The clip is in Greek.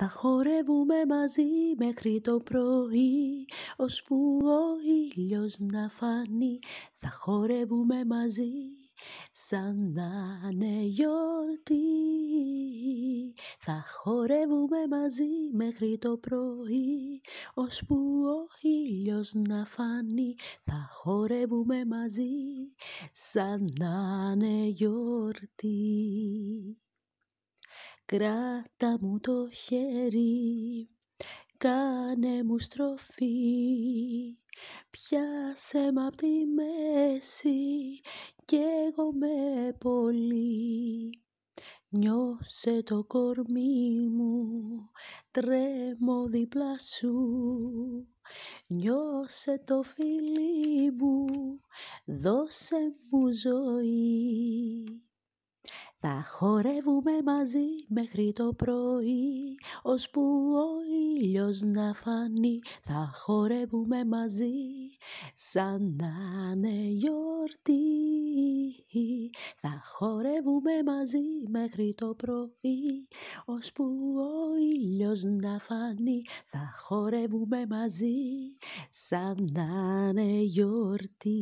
Θα χορεύουμε μαζί μέχρι το πρωί, ώσπου ο ήλιος να φανεί. Θα χορεύουμε μαζί σαν να είναι γιορτή. Θα χορεύουμε μαζί μέχρι το πρωί, ώσπου ο ήλιος να φανεί. Θα χορεύουμε μαζί σαν να είναι γιορτή. Κράτα μου το χέρι, κάνε μου στροφή, πιάσε με απ' τη μέση κι εγώ με πολύ. Νιώσε το κορμί μου, τρέμω δίπλα σου, νιώσε το φιλί μου, δώσε μου ζωή. Θα χορεύουμε μαζί μέχρι το πρωί, που ο ήλιος να φανεί. Θα χορεύουμε μαζί, σαν να είναι γιορτή. Θα χορεύουμε μαζί μέχρι το πρωί, που ο ήλιος να φανεί. Θα χορεύουμε μαζί, σαν να είναι γιορτή.